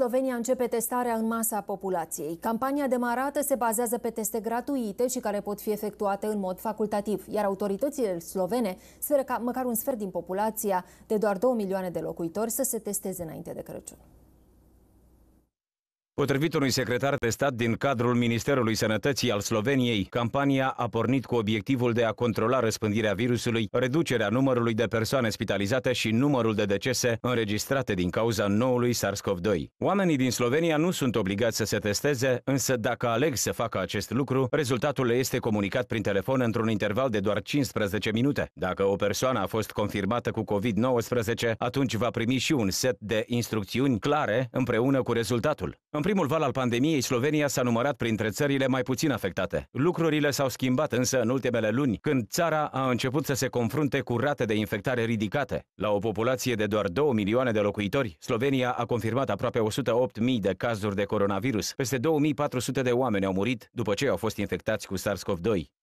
Slovenia începe testarea în masa populației. Campania demarată se bazează pe teste gratuite și care pot fi efectuate în mod facultativ, iar autoritățile slovene speră ca măcar un sfert din populația de doar 2 milioane de locuitori să se testeze înainte de Crăciun. Potrivit unui secretar de stat din cadrul Ministerului Sănătății al Sloveniei, campania a pornit cu obiectivul de a controla răspândirea virusului, reducerea numărului de persoane spitalizate și numărul de decese înregistrate din cauza noului SARS-CoV-2. Oamenii din Slovenia nu sunt obligați să se testeze, însă dacă aleg să facă acest lucru, rezultatul le este comunicat prin telefon într-un interval de doar 15 minute. Dacă o persoană a fost confirmată cu COVID-19, atunci va primi și un set de instrucțiuni clare împreună cu rezultatul. În primul val al pandemiei, Slovenia s-a numărat printre țările mai puțin afectate. Lucrurile s-au schimbat însă în ultimele luni, când țara a început să se confrunte cu rate de infectare ridicate. La o populație de doar 2 milioane de locuitori, Slovenia a confirmat aproape 108.000 de cazuri de coronavirus. Peste 2400 de oameni au murit după ce au fost infectați cu SARS-CoV-2.